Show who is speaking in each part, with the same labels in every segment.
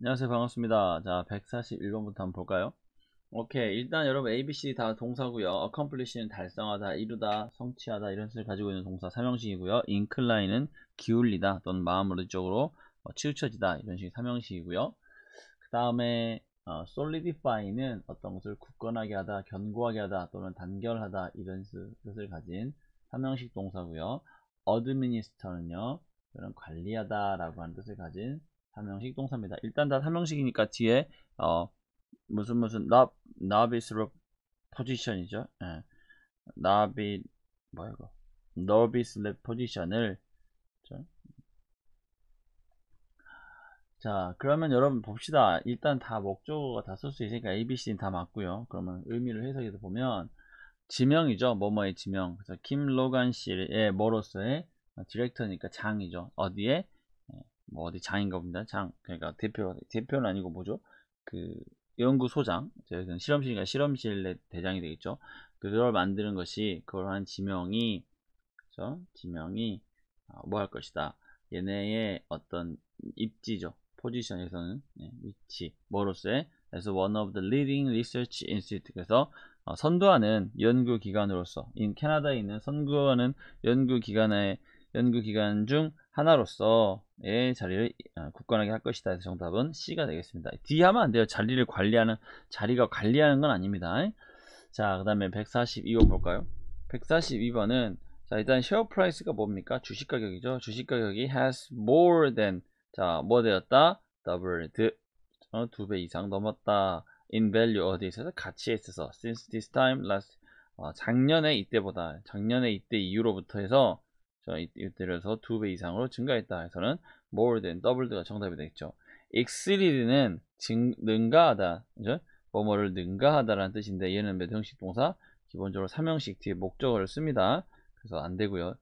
Speaker 1: 안녕하세요 반갑습니다 자 141번부터 한번 볼까요 오케이 일단 여러분 a b c 다 동사고요 accomplish는 달성하다 이루다 성취하다 이런 뜻을 가지고 있는 동사 3형식이고요 incline은 기울리다 또는 마음으로 이쪽으로 어, 치우쳐지다 이런 식의 3형식이고요그 다음에 어, solidify는 어떤 것을 굳건하게 하다 견고하게 하다 또는 단결하다 이런 뜻을 가진 3형식 동사고요 administer는요 이런 관리하다 라고 하는 뜻을 가진 3형식 동사입니다. 일단 다3형식이니까 뒤에 어, 무슨 무슨 not not is 포지션이죠. 예. not i 뭐야 이거 not is left 포지션을 자 그러면 여러분 봅시다. 일단 다 목적어가 다 쓸 수 있으니까 A, B, C는 다 맞고요. 그러면 의미를 해석해서 보면 지명이죠. 뭐뭐의 지명. 그래서 김 로간 씨의 뭐로서의 디렉터니까 장이죠. 어디에 뭐 어디 장인가 봅니다. 장 그러니까 대표 대표는 아니고 뭐죠? 그 연구소장 저희는 실험실이니까 실험실의 대장이 되겠죠. 그 그걸 만드는 것이 그걸 한 지명이 그죠? 지명이 어, 아, 뭐할 것이다. 얘네의 어떤 입지죠. 포지션에서는 네, 위치 뭐로서의 a 래서 one of the leading research institute 그래서 어, 선도하는 연구기관으로서 i 캐나다에 있는 선도하는 연구기관의 연구기관 중 하나로서의 예, 자리를 아, 굳건하게 할 것이다. 해서 정답은 C가 되겠습니다. D 하면 안 돼요. 자리를 관리하는, 자리가 관리하는 건 아닙니다. 자, 그 다음에 142번 볼까요? 142번은 자, 일단 쉐어 프라이스가 뭡니까? 주식 가격이죠. 주식 가격이 has more than 자, 뭐 되었다? doubled. 어, 두배 이상 넘었다. in value 어디에 있어서 가치에 있어서 since this time last 어, 작년에 이때보다 작년에 이때 이후로부터 해서 이들에서 두 배 이상으로 증가했다 해서는 more than, doubled가 정답이 되겠죠. exceed는 능가하다, 그죠? 뭐뭐를 능가하다라는 뜻인데 얘는 몇 형식 동사? 기본적으로 3형식 뒤에 목적어를 씁니다. 그래서 안 되고요.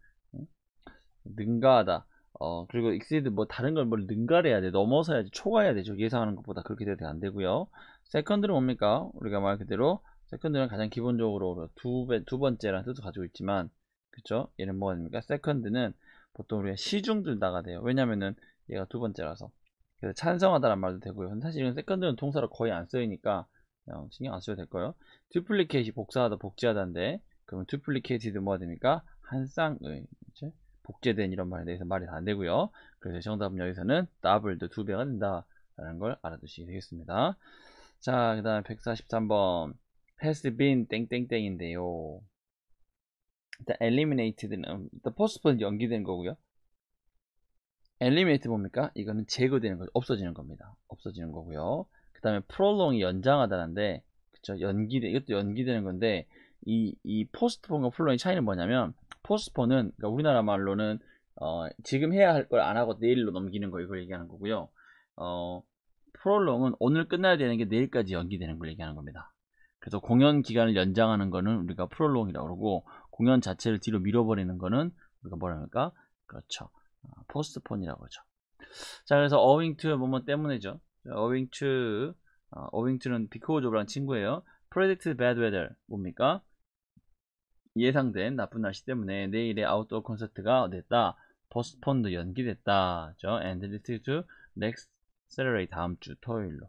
Speaker 1: 능가하다. 어, 그리고 exceed 뭐 다른 걸뭘 능가해야 돼. 넘어서야지. 초과해야 되죠. 예상하는 것보다 그렇게 되도안 되고요. 세컨드는 뭡니까? 우리가 말 그대로 세컨드는 가장 기본적으로 두, 배, 두 번째라는 뜻을 가지고 있지만 그쵸? 얘는 뭐가 됩니까? 세컨드는 보통 우리가 시중 들다가 돼요. 왜냐면은 얘가 두 번째라서. 그래서 찬성하다란 말도 되고요. 사실 은 세컨드는 통사로 거의 안 쓰이니까 그냥 신경 안 써도 될 거예요. 듀플리케이 c a 복사하다 복제하다인데 그러면 듀플리케이 c a 뭐가 됩니까? 한 쌍의 그쵸? 어, 복제된 이런 말에 대해서 말이 다안 되고요. 그래서 정답은 여기서는 d o 도두 배가 된다라는 걸 알아두시게 되겠습니다. 자, 그 다음에 143번 has been 땡땡땡인데요. 일단 eliminated는 음, 일단 possible 연기된 거고요. eliminate 뭡니까? 이거는 제거되는 거죠. 없어지는 겁니다. 없어지는 거고요. 그 다음에 prolong이 연장하다는데 그쵸? 연기돼 이것도 연기되는 건데 이, 이 포스트폰과 플로의 차이는 뭐냐면 포스트폰은 그러니까 우리나라 말로는 어, 지금 해야 할 걸 안 하고 내일로 넘기는 거 이걸 얘기하는 거고요. 어, 프롤롱은 오늘 끝나야 되는 게 내일까지 연기되는 걸 얘기하는 겁니다. 그래서 공연 기간을 연장하는 거는 우리가 프롤롱이라고 그러고 공연 자체를 뒤로 밀어버리는 거는 우리가 뭐라 할까? 그렇죠. 아, 포스트폰이라고 하죠. 자, 그래서 뭐 뭐 어 w i n g 뭐뭐 때문에죠. 어 w i n g t 는비코오 a u s 친구예요. 프 r e 트 배드 웨 b 뭡니까? 예상된 나쁜 날씨 때문에 내일의 아웃도어 콘서트가 됐다. 포스트폰도 연기됐다. 죠 and d e l e t e to next Saturday 다음 주 토요일로.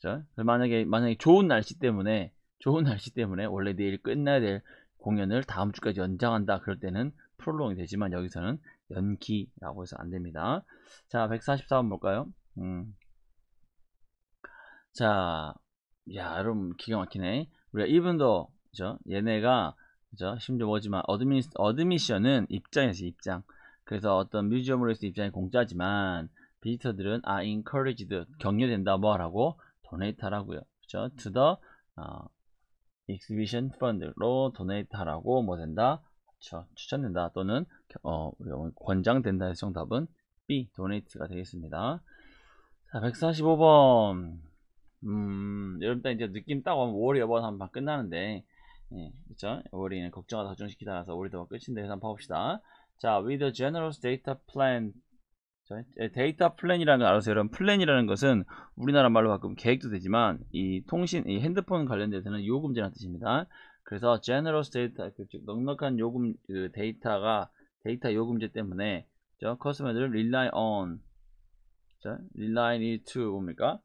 Speaker 1: 그죠 만약에 만약에 좋은 날씨 때문에 좋은 날씨 때문에 원래 내일 끝나야 될 공연을 다음 주까지 연장한다 그럴 때는 프롤롱이 되지만 여기서는 연기라고 해서 안 됩니다. 자, 144번 볼까요? 음. 자, 야, 여러분 기가 막히네. 우리가 이분도 그죠? 얘네가 그죠? 심지어 뭐지만 어드미 어드미션은 입장에서 입장. 그래서 어떤 뮤지엄으로서 입장이 공짜지만 비지터들은 아 encouraged 격려된다 뭐라고 도네이트 하라고요. 그죠? To the 어, exhibition fund로 도네이트 하라고 뭐 된다? 그쵸? 추천된다 또는 어, 권장된다 해서 정답은 B 도네이트가 되겠습니다. 자 145번 음 여러분들 이제 느낌 딱 오면 월이 여번 한번 끝나는데 예, 그쵸? 월이는 걱정하다 중정시키다 라서 월이 더 끝인데 해서 한번 봅시다 자, with the generous data plan 데이터 플랜이라는 건 알아서 여러분 플랜이라는 것은 우리나라 말로 가끔 계획도 되지만 이 통신, 이 핸드폰 관련돼서는 요금제라는 뜻입니다. 그래서 generous data, 아, 그 즉 넉넉한 요금 그 데이터가 데이터 요금제 때문에 저 커스터머들 rely on, 자, rely n e e to 뭡니까?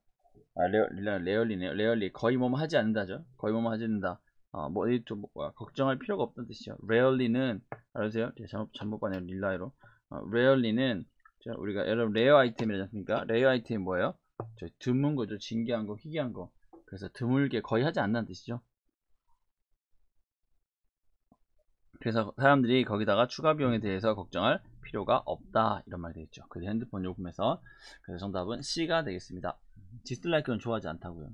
Speaker 1: 아, 레어, 레얼리네요. 레얼리 거의 뭐 뭐 하지 않는다죠. 거의 뭐뭐 하지 않는다. 어, 뭐, 좀, 뭐, 아, 걱정할 필요가 없다는 뜻이죠. rarely는, 알아세요? 잘못, 잘못 봤네요. 릴라이로. 어, rarely는 자, 우리가 여러분 레어 아이템이라지 않습니까? 레어 아이템 뭐예요? 저 드문 거죠. 진기한 거, 희귀한 거. 그래서 드물게 거의 하지 않는 뜻이죠. 그래서 사람들이 거기다가 추가 비용에 대해서 걱정할 필요가 없다 이런 말이 되겠죠. 그래서 핸드폰 요금에서 그래서 정답은 C가 되겠습니다. 디스라이크는 좋아하지 않다고요.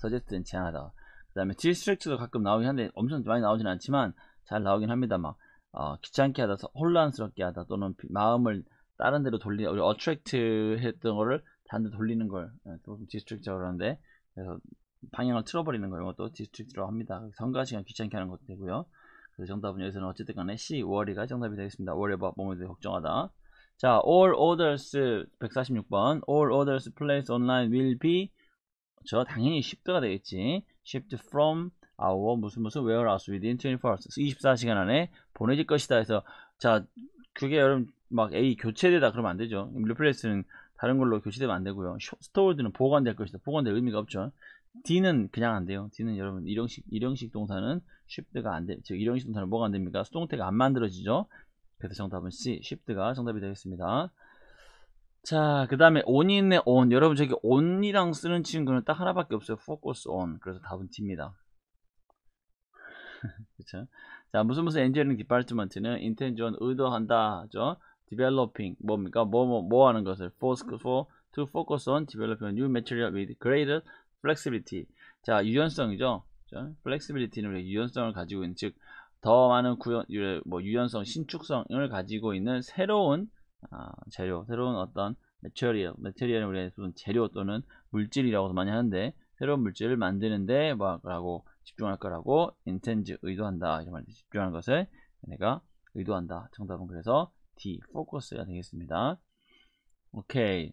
Speaker 1: 서제트는 제한하다. 그 다음에 디스트랙트도 가끔 나오긴 한데 엄청 많이 나오진 않지만 잘 나오긴 합니다. 막 어, 귀찮게 하다, 혼란스럽게 하다 또는 마음을 다른 데로 돌리 우리 어트랙트 했던 거를 다른 데 돌리는 걸 조금 예, 디스트릭트라고 그러는데 그래서 방향을 틀어버리는 거 이것도 런 디스트릭트로 합니다. 성가 시간 귀찮게 하는 것도 되고요. 그래서 정답은 여기서는 어쨌든 간에 C, 월이가 정답이 되겠습니다. 월에 봐, 몸에 대해 걱정하다. 자, all orders 146번. all orders placed online will be 저 당연히 shipped가 되겠지. shipped from our 무슨 무슨 warehouse within 24 hours 24시간 안에 보내질 것이다 해서 자, 그게 여러분 막 A 교체되다 그러면 안 되죠. 리플레이스는 다른 걸로 교체되면 안 되고요. 스토어드는 보관될 것이다. 보관될 의미가 없죠. D는 그냥 안 돼요. D는 여러분 일형식 일형식 동사는 shift가 안 돼. 즉 일형식 동사는 뭐가 안 됩니까? 수동태가 안 만들어지죠. 그래서 정답은 C, shift가 정답이 되겠습니다. 자, 그 다음에 on인의 on. 여러분 저기 on이랑 쓰는 친구는 딱 하나밖에 없어요. focus on. 그래서 답은 D입니다. 그렇죠? 자, 무슨 무슨 엔지니어링 디파트먼트는 인텐전 의도한다죠. developing 뭡니까 뭐뭐 뭐, 뭐, 하는 것을 focus 음. for to focus on developing new material with greater flexibility 자 유연성이죠 flexibility는 유연성을 가지고 있는 즉 더 많은 구현 뭐 유연성 신축성을 가지고 있는 새로운 아, 재료 새로운 어떤 material material은 우리가 무슨 재료 또는 물질이라고도 많이 하는데 새로운 물질을 만드는데 뭐라고 집중할 거라고 intend 의도한다 이런 말 집중하는 것을 내가 의도한다 정답은 그래서 D 포커스가 되겠습니다 오케이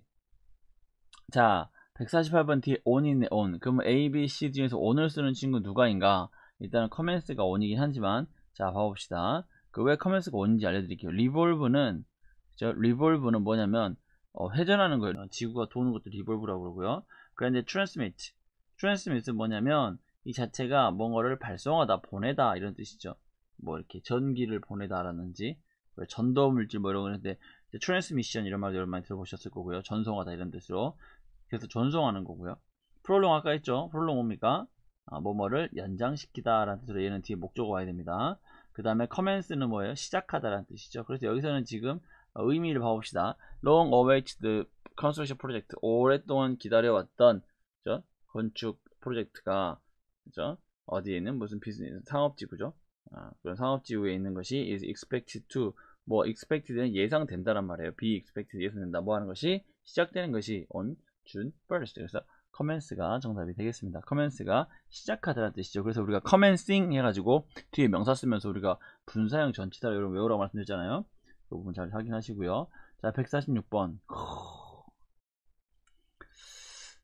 Speaker 1: 자 148번 뒤에 o n 이 on 그러면 A, B, C 중에서 on을 쓰는 친구 누가인가 일단은 커맨스가 on이긴 하지만 자 봐봅시다 그 왜 커맨스가 on인지 알려드릴게요 리볼브는 그죠? 리볼브는 뭐냐면 어, 회전하는 거예요 어, 지구가 도는 것도 리볼브라고 그러고요 그런데 트랜스미트 트랜스미트는 뭐냐면 이 자체가 뭔가를 발송하다 보내다 이런 뜻이죠 뭐 이렇게 전기를 보내다라는지 왜 전도물질 뭐 이런 거 했는데 트랜스미션 이런 말도 여러분 많이 들어보셨을 거고요. 전송하다 이런 뜻으로. 그래서 전송하는 거고요. 프롤롱 아까 했죠? 프롤롱 뭡니까? 아, 뭐뭐를 연장시키다 라는 뜻으로 얘는 뒤에 목적어 와야 됩니다. 그 다음에 commence는 뭐예요? 시작하다 라는 뜻이죠. 그래서 여기서는 지금 의미를 봐봅시다. long awaited construction project 오랫동안 기다려왔던 그죠? 건축 프로젝트가 그죠? 어디에 있는 무슨 비즈니스 상업지구죠? 아, 그런 상업지구에 있는 것이 is expected to 뭐 expected는 예상된다란 말이에요. be expected 예상된다. 뭐 하는 것이 시작되는 것이 on June 1st. 그래서 commence가 정답이 되겠습니다. commence가 시작하다라는 뜻이죠. 그래서 우리가 commencing 해가지고 뒤에 명사 쓰면서 우리가 분사형 전치다 여러분 외우라고 말씀드렸잖아요. 이 그 부분 잘 확인하시고요. 자, 146번.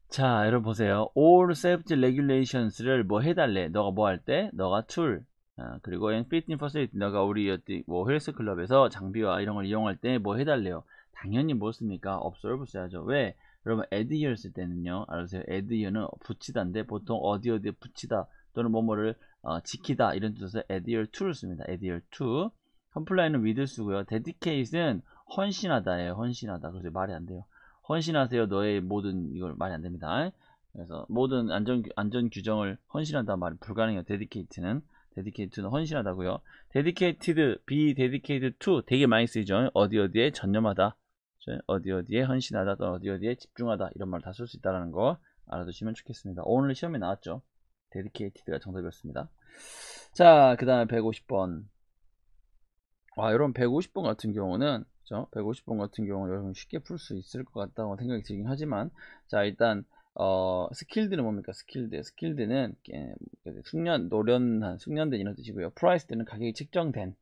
Speaker 1: 자, 여러분 보세요. All safety regulations를 뭐 해달래. 너가 뭐 할 때? 너가 t 툴 아, 그리고 엔 피트니스 퍼시리티너가 우리 뭐 헬스 클럽에서 장비와 이런 걸 이용할 때 뭐 해달래요 당연히 뭐 씁니까 업솔브 써야죠 왜 여러분 a d h e r 쓸 때는요 알아주세요 a d h e 는 붙이다인데 보통 어디 어디에 붙이다 또는 뭐뭐를 어, 지키다 이런 뜻에서 adhere to를 씁니다 adhere 컴플라이는 with 쓰고요 dedicate는 헌신하다예요 헌신하다 그래서 말이 안 돼요 헌신하세요 너의 모든 이걸 말이 안 됩니다 그래서 모든 안전 안전 규정을 헌신한다 말이 불가능해요 dedicate는 데디케이트는 헌신하다고요. 데디케이 c 드비 데디케이트 e 되게 많이 쓰이죠. 어디 어디에 전념하다, 어디 어디에 헌신하다, 또 어디 어디에 집중하다 이런 말 다 쓸 수 있다는 라거 알아두시면 좋겠습니다. 오늘 시험에 나왔죠. 데디케이티드가 정답이었습니다. 자, 그 다음에 150번. 와, 여러분 150번 같은 경우는 그렇죠? 150번 같은 경우는 여러분 쉽게 풀 수 있을 것 같다고 생각이 들긴 하지만 자, 일단 어, 스킬드는 뭡니까? 스킬드. 스킬드는 예, 그 숙련, 노련한, 숙련된 이런 뜻이고요. 프라이스드는 가격이 측정된그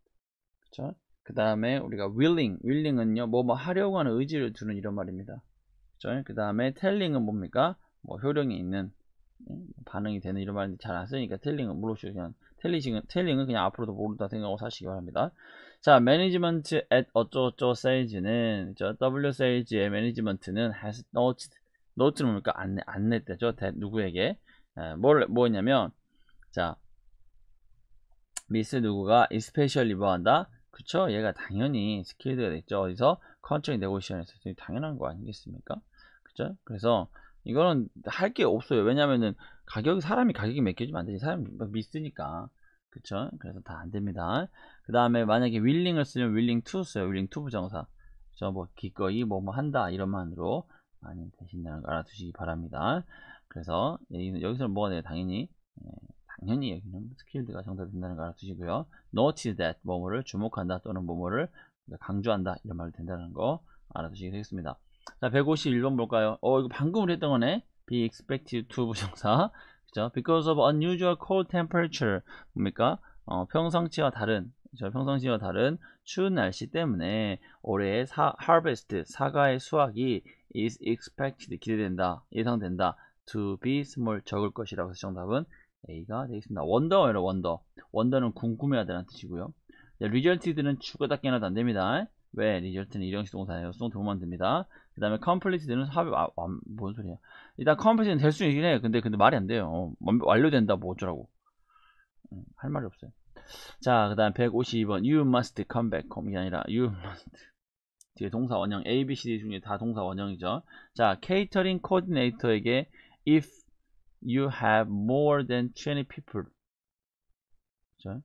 Speaker 1: 다음에 우리가 willing. willing은요, 뭐뭐 뭐 하려고 하는 의지를 두는 이런 말입니다. 그 다음에 telling은 뭡니까? 뭐 효령이 있는, 예, 뭐 반응이 되는 이런 말인데 잘 안 쓰니까 telling은 물어보시고 그냥 텔링은, 텔링은 그냥 앞으로도 모른다 생각하고 사시기 바랍니다. 자, 매니지먼트 at 어쩌고저쩌고 세이지는, 저 WSAG의 매니지먼트는 has n o t c e d 노트는 뭡니까? 그 안내, 안내때죠. 누구에게. 에, 뭘, 뭐냐면, 자, 미스 누구가 especially 뭐 한다? 그쵸? 얘가 당연히 스킬드가 됐죠. 어디서? 컨트롤 네고시션에서 당연한 거 아니겠습니까? 그쵸? 그래서 이거는 할 게 없어요. 왜냐면은 가격, 이 사람이 가격이 맡겨지면안 되지. 사람이 뭐 미스니까. 그쵸? 그래서 다 안 됩니다. 그 다음에 만약에 윌링을 쓰면 윌링 투 써요. 윌링 투 부정사. 저 뭐 기꺼이 뭐뭐 뭐 한다 이런만으로 많이 되신다는 걸 알아두시기 바랍니다. 그래서 예, 여기서 는 뭐가 돼요? 당연히 예, 당연히 여기는 스킬드가 정답이 된다는 걸 알아두시고요. Notice that 뭐뭐를 주목한다 또는 뭐뭐를 강조한다 이런 말도 된다는 거 알아두시게 되겠습니다. 자 151번 볼까요? 어 이거 방금 우리 했던 거네. Be expected to 부정사 그죠? Because of unusual cold temperature 뭡니까? 어, 평상치와 다른 그렇죠? 평상시와 다른 추운 날씨 때문에 올해의 사, harvest, 사과의 수확이 is expected, 기대된다, 예상된다, to be small, 적을 것이라고 해서 정답은 A가 되겠습니다. 원더예요, 원더. 원더는 궁금해하다는 뜻이고요. 네, resulted는 추가답게 하나도 안됩니다. 왜? result는 일형식 동사예요. 수동 움면 됩니다. 그 다음에 completed는 합의, 아, 아, 뭔 소리야. 일단 completed는 될 수 있긴 해. 근데, 근데 말이 안 돼요. 어, 완료된다, 뭐 어쩌라고. 음, 할 말이 없어요. 자, 그 다음 152번 You must come back home 이 아니라 You must 뒤에 동사 원형 A, B, C, D 중에 다 동사 원형이죠. 자, 케이터링 코디네이터에게 If you have more than 20 people 자,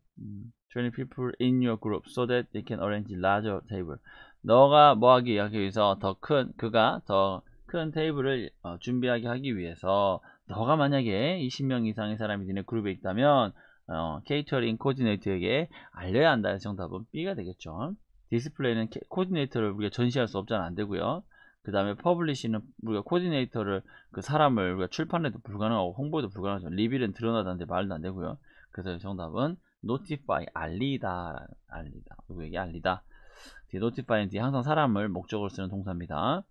Speaker 1: 20 people in your group so that they can arrange larger table 너가 뭐하기 위해서 더 큰 그가 더 큰 테이블을 어, 준비하게 하기 위해서 너가 만약에 20명 이상의 사람이 니네 그룹에 있다면 어, 케이터링 코디네이터에게 알려야 한다는 정답은 B가 되겠죠. 디스플레이는 코디네이터를 우리가 전시할 수 없잖아 안 되고요. 그 다음에 퍼블리시는 우리가 코디네이터를 그 사람을 우리가 출판에도 불가능하고 홍보에도 불가능하죠. 리뷰는 드러나다는데 말도 안 되고요. 그래서 정답은 notify 알리다 알리다 누구에게 알리다. notify는 항상 사람을 목적으로 쓰는 동사입니다.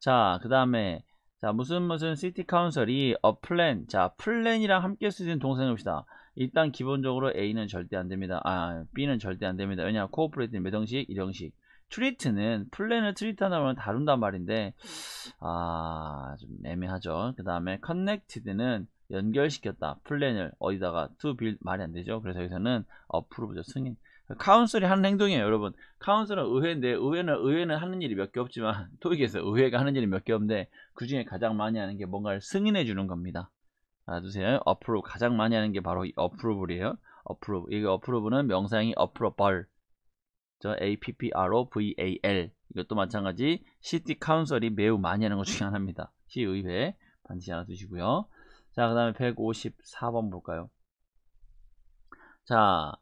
Speaker 1: 자, 그 다음에 자 무슨 무슨 시티 카운슬이 a plan 자 플랜이랑 함께 쓰는 동사봅시다 일단 기본적으로 A는 절대 안됩니다. 아 B는 절대 안됩니다. 왜냐 코어프레이트는 매형식 이형식 트리트는 플랜을 트리트하면 나 다룬단 말인데 아 좀 애매하죠. 그 다음에 커넥티드는 연결시켰다. 플랜을 어디다가 to build 말이 안되죠. 그래서 여기서는 어 p p r o 죠 승인 카운슬이 하는 행동이에요 여러분 카운슬은 의회인데 의회는 의회는 하는 일이 몇 개 없지만 토익에서 의회가 하는 일이 몇 개 없는데 그 중에 가장 많이 하는 게 뭔가를 승인해 주는 겁니다 알아두세요. a p 로 가장 많이 하는 게 바로 이어프로 r o 이에요 어프로 r 이게 a p p r o 는 명사형이 어프로벌. a 저 APPROVAL 이것도 마찬가지 시티 카운슬이 매우 많이 하는 것 중에 하나입니다. 시의회 반드시 알아두시고요. 자, 그 다음에 154번 볼까요? 자,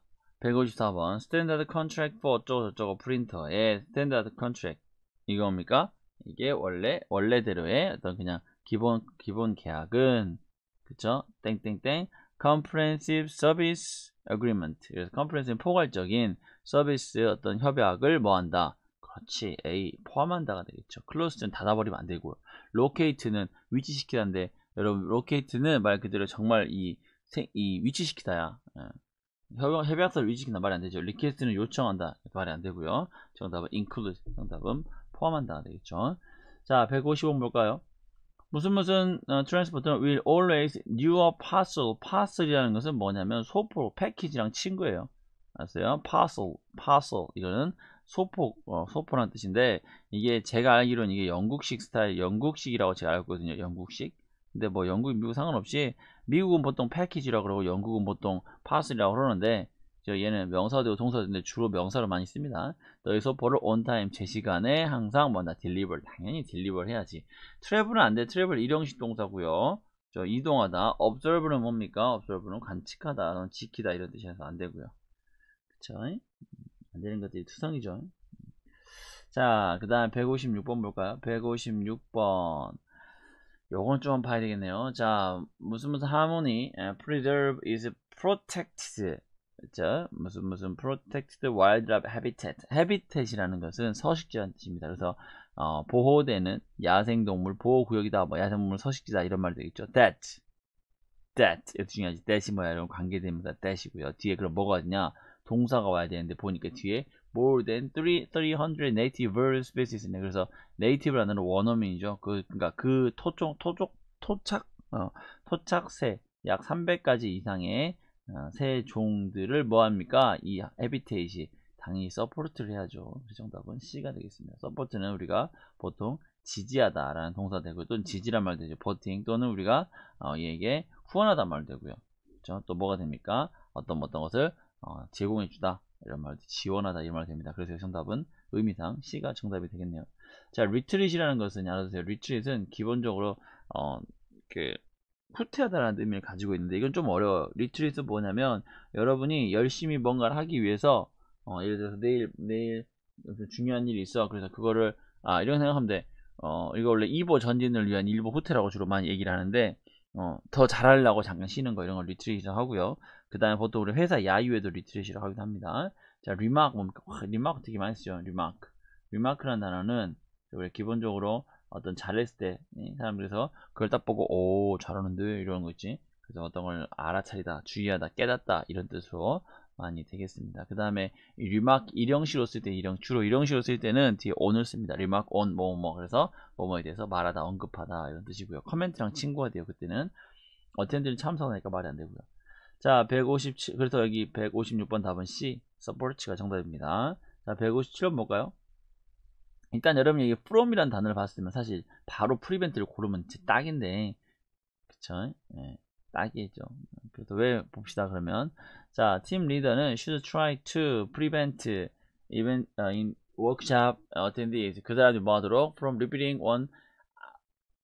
Speaker 1: 154번 Standard Contract for 어쩌고저쩌고 프린터의 Standard Contract 이겁니까? 이게 원래 원래대로의 어떤 그냥 기본 기본 계약은 그쵸? 땡땡땡 comprehensive service agreement 그래서 comprehensive 포괄적인 서비스 어떤 협약을 뭐한다 그렇지 A 포함한다가 되겠죠 close는 닫아버리면 안 되고요 locate는 위치시키는데 여러분 locate는 말 그대로 정말 이, 이 위치시키다야 예. 협약, 협약서를 위치시킨다 말이 안 되죠 request는 요청한다 말이 안 되고요 정답은 include 정답은 포함한다가 되겠죠 자 155번 볼까요 무슨 무슨 어, 트랜스포터 will always n e w e parcel. parcel이라는 것은 뭐냐면 소포, 패키지랑 친구예요. 알았어요? parcel, parcel 이거는 소포, 어, 소포란 뜻인데 이게 제가 알기로는 이게 영국식 스타일, 영국식이라고 제가 알거든요 영국식. 근데 뭐 영국, 미국 상관없이 미국은 보통 패키지라고 그러고 영국은 보통 파슬이라고 그러는데 저 얘는 명사도 동사도인데 주로 명사로 많이 씁니다. 너희 소포를 온타임 제 시간에 항상 뭐나 딜리 l 당연히 딜리 l 해야지. 트래블은안 돼. 트래블 일용식 동사고요. 저 이동하다. observe는 뭡니까? observe는 관측하다, 지키다 이런 뜻이어서안 되고요. 그쵸? 안 되는 것들이 투성이죠. 자, 그다음 156번 볼까요? 156번. 요건 좀 봐야 되겠네요. 자, 무슨 무슨 하모니 preserve is protected 그렇죠? 무슨 무슨 protected wild habitat. habitat이라는 것은 서식지라는 뜻입니다. 그래서 어, 보호되는 야생동물 보호구역이다. 뭐 야생동물 서식지다 이런 말도있죠 that that 이렇게 중요하지. that이 뭐야? 이런 관계됩니다 that이고요. 뒤에 그럼 뭐가 있냐? 동사가 와야 되는데 보니까 뒤에 more than 3, 300 native bird species 네 그래서 native라는 원어민이죠. 그 그러니까 그 토종 토족 토착 어, 토착새 약 300가지 이상의 새 아, 종들을 뭐합니까? 이 헤비테이시 당연히 서포트를 해야죠. 그 정답은 C가 되겠습니다. 서포트는 우리가 보통 지지하다 라는 동사 되고 또는 지지란 말 되죠. 버팅 또는 우리가 어, 얘에게 후원하다 말 되고요. 그렇또 뭐가 됩니까? 어떤 뭐 어떤 것을 어, 제공해 주다 이런 말 지원하다 이런 말 됩니다. 그래서 정답은 의미상 C가 정답이 되겠네요. 자, 리트릿이라는 것은 알아두세요. 리트릿은 기본적으로 어, 그 후퇴하다라는 의미를 가지고 있는데 이건 좀 어려워요. 리트리스 뭐냐면 여러분이 열심히 뭔가를 하기 위해서 어, 예를 들어서 내일 내일 중요한 일이 있어. 그래서 그거를 아 이런 생각하면 돼. 어, 이거 원래 2보 전진을 위한 1보 후퇴라고 주로 많이 얘기를 하는데 어, 더 잘하려고 잠깐 쉬는 거 이런 걸리트리스 하고요. 그 다음에 보통 우리 회사 야유에도 리트리이라고 하기도 합니다. 자, 리마크 뭡니까? 와, 리마크 되게 많이 쓰죠. 리마크. 리마크라는 단어는 우리 기본적으로 어떤 잘했을 때 사람들에서 그걸 딱 보고 오 잘하는데 이런 거 있지 그래서 어떤 걸 알아차리다 주의하다 깨닫다 이런 뜻으로 많이 되겠습니다 그 다음에 리막 일형시로 쓸때 일형 주로 일형시로 쓸 때는 뒤에 on을 씁니다 리막 on 뭐뭐 뭐 그래서 뭐뭐에 대해서 말하다 언급하다 이런 뜻이고요 커멘트랑 친구가 돼요 그때는 어텐드는 참석하니까 말이 안 되고요 자 157, 그래서 여기 156번 답은 C, 서포츠가 정답입니다. 자, 157번 볼까요? 일단 그러니까 여러분이 이게 from이라는 단어를 봤으면 사실 바로 프리벤트를 고르면 딱인데 그쵸? 예, 딱이죠. 그래도왜 봅시다 그러면 자팀 리더는 should try to prevent event uh, in workshop attendees 그 사람이 뭐하도록 from repeating one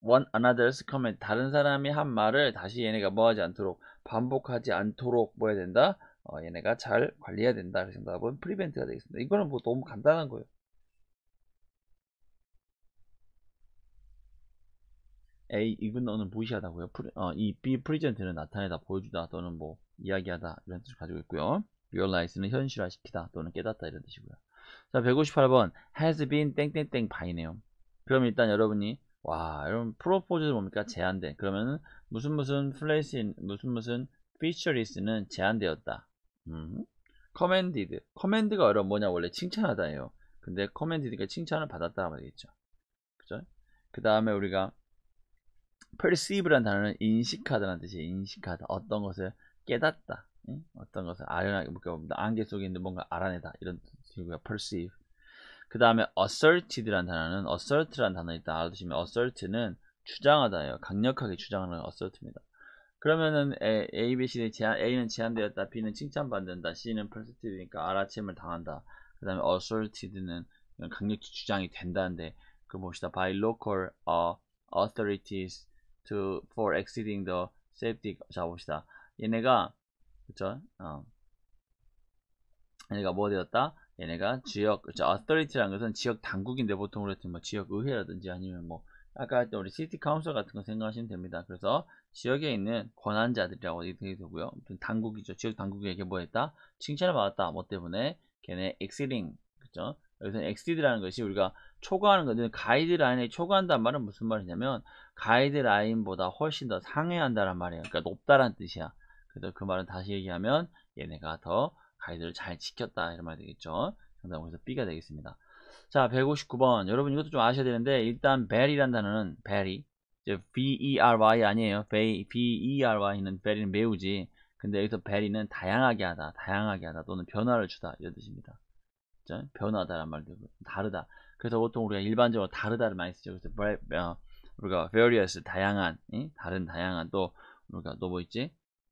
Speaker 1: one another's comment 다른 사람이 한 말을 다시 얘네가 뭐하지 않도록 반복하지 않도록 뭐 해야 된다? 어, 얘네가 잘 관리해야 된다. 그래서 답은 prevent가 되겠습니다. 이거는 뭐 너무 간단한 거예요. A 이건 너는 무시하다고요. 프리, 어, 이 B 프리젠트는 나타내다, 보여주다 또는 뭐 이야기하다 이런 뜻을 가지고 있고요. realize는 현실화시키다 또는 깨닫다 이런 뜻이고요. 자, 158번 has been 땡땡땡 바이네요 그럼 일단 여러분이 와, 여러분 프로포즈 o s 는 뭡니까? 제한된. 그러면은 무슨 무슨 플레이스, e 무슨 무슨 피 e 리스는 제한되었다. 음. commanded. command가 여러분 뭐냐? 원래 칭찬하다예요. 근데 commanded가 칭찬을 받았다 하면 되겠죠. 그죠? 그 다음에 우리가 perceive란 단어는 인식하다는 뜻이에요. 인식하다. 어떤 것을 깨닫다. 응? 예? 어떤 것을 아련하게 묶여봅니다. 안개 속에 있는 뭔가 알아내다. 이런 뜻이고요. perceive. 그 다음에 asserted란 단어는 assert란 단어 일단 알아두시면 assert는 주장하다예요. 강력하게 주장하는 assert입니다. 그러면은 A, A, B, C는 제한, A는 제한되었다, B는 칭찬받는다, C는 p e r c e i v e 니까 알아챔을 당한다. 그 다음에 a s s e r t 는 강력히 주장이 된다는데 그 봅시다. by local uh, authorities to for exceeding the safety 자 봅시다. 얘네가 그쵸? 어. 얘네가 뭐 되었다? 얘네가 지역 그쵸? authority라는 것은 지역 당국인데 보통 으로했은뭐 지역 의회라든지 아니면 뭐 아까 했던 우리 council 같은 거 생각하시면 됩니다. 그래서 지역에 있는 권한자들이라고 되게 되고요. 당국이죠. 지역 당국에게 뭐 했다? 칭찬을 받았다. 뭐 때문에 걔네 exceeding 그쵸? 여기서 e x c d 라는 것이 우리가 초과하는 건데 가이드라인에 초과한다는 말은 무슨 말이냐면 가이드라인보다 훨씬 더 상회한다는 말이에요. 그러니까 높다란 뜻이야. 그래서 그 말은 다시 얘기하면 얘네가 더 가이드를 잘 지켰다 이런 말이 되겠죠. 정답은 그래서 B가 되겠습니다. 자, 159번. 여러분 이것도 좀 아셔야 되는데 일단 베리란 단어는 베리 이제 V-E-R-Y 아니에요. V-E-R-Y는 베리는 매우지. 근데 여기서 베리는 다양하게 하다, 다양하게 하다 또는 변화를 주다 이런 뜻입니다. 변화다란 말도 다르다. 그래서 보통 우리가 일반적으로 다르다를 많이 쓰죠. 그래서 어, 우리가 various 다양한 이? 다른 다양한 또 우리가 또뭐 있지?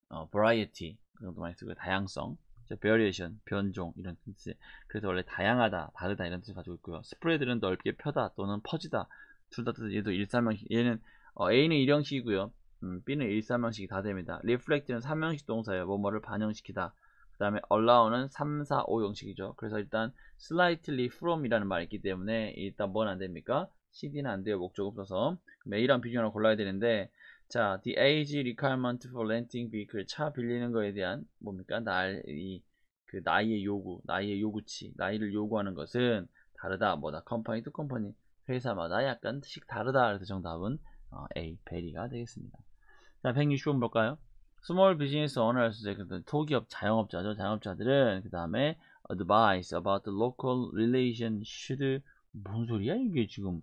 Speaker 1: 어, variety 그정도 많이 쓰고 다양성, variation 변종 이런 뜻 그래서 원래 다양하다, 다르다 이런 뜻을 가지고 있고요. 스프레드는 넓게 펴다 또는 퍼지다 둘 다 뜻. 얘도 일삼형식. 얘는 어, A는 일형식이고요. 음, B는 일삼형식이 다 됩니다. reflect는 삼형식 동사예요. 뭐뭐를 반영시키다. 다음에 allow는 3, 4, 5 형식이죠. 그래서 일단 slightly from이라는 말이 있기 때문에 일단 뭐는 안됩니까? cd는 안돼요. 목적 없어서 A랑 B중 하를 골라야 되는데 자, the age requirement for renting vehicle 차 빌리는 거에 대한 뭡니까? 나이, 그 나이의 요구, 나이의 요구치, 나이를 요구하는 것은 다르다, 뭐다, 컴퍼니 투 컴퍼니 회사마다 약간씩 다르다. 그래서 정답은 어, A, 베리가 되겠습니다. 자, 165번 볼까요? 스몰 비즈니스 오너스 토기업 자영업자죠. 자영업자들은 그 다음에 advice about the local relation should 뭔 소리야 이게 지금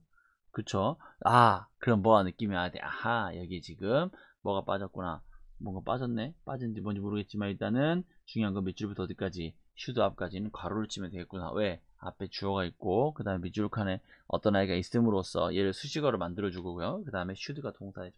Speaker 1: 그쵸? 아 그럼 뭐가 느낌이 와야 돼. 아하 여기 지금 뭐가 빠졌구나. 뭔가 빠졌네. 빠진지 뭔지 모르겠지만 일단은 중요한 건 밑줄부터 어디까지 슈드 앞까지는 괄호를 치면 되겠구나. 왜? 앞에 주어가 있고 그 다음에 밑줄 칸에 어떤 아이가 있음으로써 얘를 수식어로 만들어주고요. 그 다음에 슈드가 동사이죠.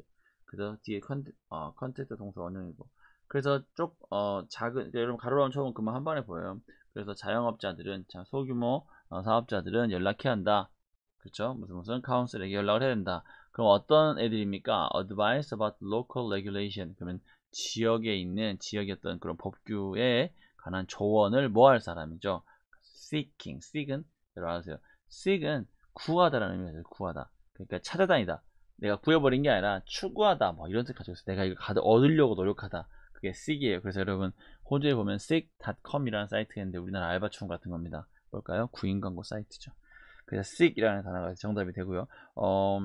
Speaker 1: 그래서 뒤에 컨테, 어, 컨텍트 동사 원형이고 그래서 쪽 어, 작은 그러니까 여러분 가로로 하면 처음 금방 한 번에 보여요. 그래서 자영업자들은 자 소규모 어, 사업자들은 연락해야 한다. 그렇죠? 무슨 무슨 카운슬에게 연락을 해야 된다. 그럼 어떤 애들입니까? Advice about local regulation. 그러면 지역에 있는 지역의 어떤 그런 법규에 관한 조언을 뭐 할 사람이죠? Seeking. Seek은 여러분 아세요? Seek은 구하다라는 의미가 있어요. 구하다. 그러니까 찾아다니다. 내가 구해버린 게 아니라 추구하다 뭐 이런 뜻 가지고 있어요. 내가 이거 가득 얻으려고 노력하다. 그게 seek이에요. 그래서 여러분 호주에 보면 seek.com이라는 사이트가 있는데 우리나라 알바춤 같은 겁니다. 뭘까요? 구인 광고 사이트죠. 그래서 seek이라는 단어가 정답이 되고요. 어,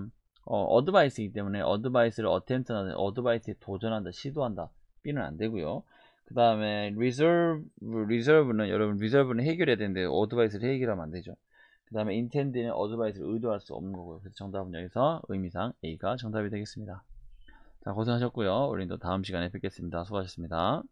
Speaker 1: 어, 드바이스이기 때문에 어드바이스를 어템트하는 어드바이스에 도전한다, 시도한다. B는 안 되고요. 그 다음에 reserve, reserve는 여러분 reserve는 해결해야 되는데 어드바이스를 해결하면 안 되죠. 그 다음에 인텐드는 어드바이스를 의도할 수 없는 거고요. 그래서 정답은 여기서 의미상 A가 정답이 되겠습니다. 자, 고생하셨고요. 우리는 또 다음 시간에 뵙겠습니다. 수고하셨습니다.